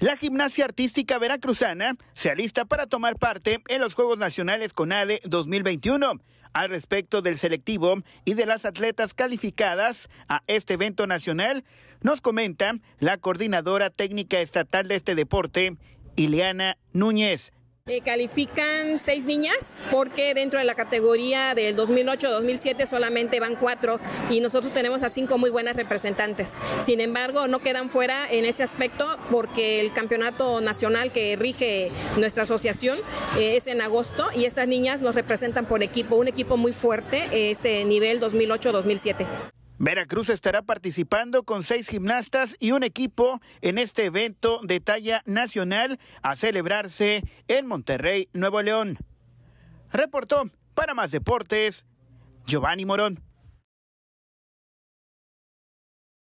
La gimnasia artística veracruzana se alista para tomar parte en los Juegos Nacionales CONADE 2021. Al respecto del selectivo y de las atletas calificadas a este evento nacional, nos comenta la coordinadora técnica estatal de este deporte, Ileana Núñez. Eh, califican seis niñas porque dentro de la categoría del 2008-2007 solamente van cuatro y nosotros tenemos a cinco muy buenas representantes. Sin embargo, no quedan fuera en ese aspecto porque el campeonato nacional que rige nuestra asociación eh, es en agosto y estas niñas nos representan por equipo, un equipo muy fuerte, en eh, este nivel 2008-2007. Veracruz estará participando con seis gimnastas y un equipo en este evento de talla nacional a celebrarse en Monterrey, Nuevo León. Reportó para más deportes Giovanni Morón.